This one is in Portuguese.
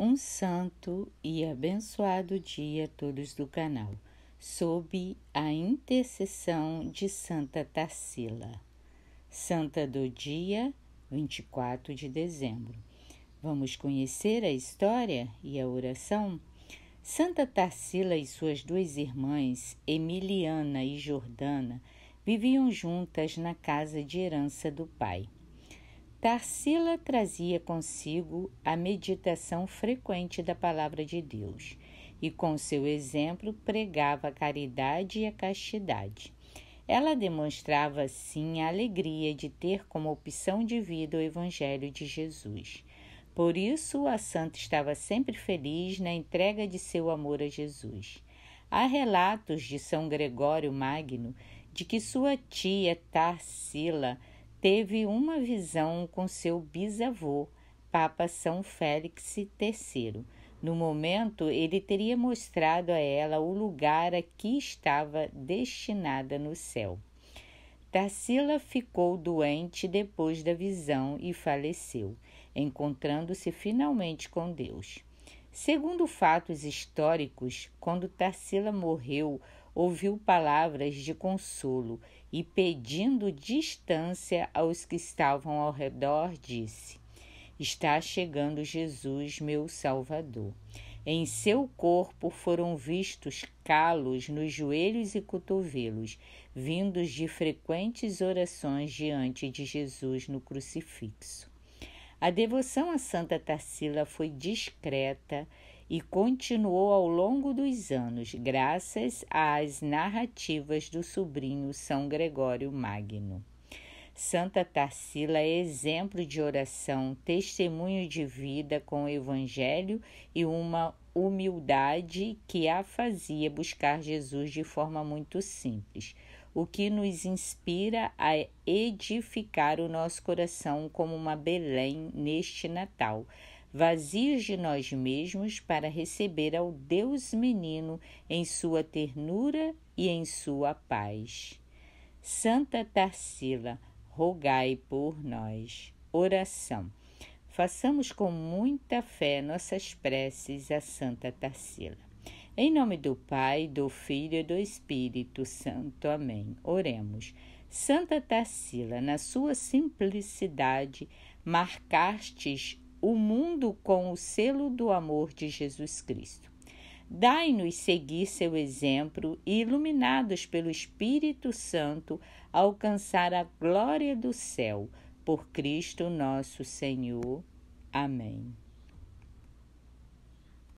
Um santo e abençoado dia a todos do canal, sob a intercessão de Santa Tarsila. Santa do dia 24 de dezembro. Vamos conhecer a história e a oração? Santa Tarsila e suas duas irmãs, Emiliana e Jordana, viviam juntas na casa de herança do pai. Tarsila trazia consigo a meditação frequente da palavra de Deus e, com seu exemplo, pregava a caridade e a castidade. Ela demonstrava, assim, a alegria de ter como opção de vida o Evangelho de Jesus. Por isso, a santa estava sempre feliz na entrega de seu amor a Jesus. Há relatos de São Gregório Magno de que sua tia Tarsila teve uma visão com seu bisavô, Papa São Félix III. No momento, ele teria mostrado a ela o lugar a que estava destinada no céu. Tarsila ficou doente depois da visão e faleceu, encontrando-se finalmente com Deus. Segundo fatos históricos, quando Tarsila morreu, ouviu palavras de consolo e, pedindo distância aos que estavam ao redor, disse: Está chegando Jesus, meu Salvador. Em seu corpo foram vistos calos nos joelhos e cotovelos, vindos de frequentes orações diante de Jesus no crucifixo. A devoção a Santa Tarsila foi discreta e continuou ao longo dos anos, graças às narrativas do sobrinho São Gregório Magno. Santa Tarsila é exemplo de oração, testemunho de vida com o Evangelho e uma humildade que a fazia buscar Jesus de forma muito simples, o que nos inspira a edificar o nosso coração como uma Belém neste Natal vazios de nós mesmos, para receber ao Deus menino em sua ternura e em sua paz. Santa Tarsila, rogai por nós. Oração. Façamos com muita fé nossas preces a Santa Tarsila. Em nome do Pai, do Filho e do Espírito Santo. Amém. Oremos. Santa Tarsila, na sua simplicidade, marcastes o mundo com o selo do amor de Jesus Cristo. Dai-nos seguir seu exemplo e, iluminados pelo Espírito Santo, alcançar a glória do céu. Por Cristo nosso Senhor. Amém.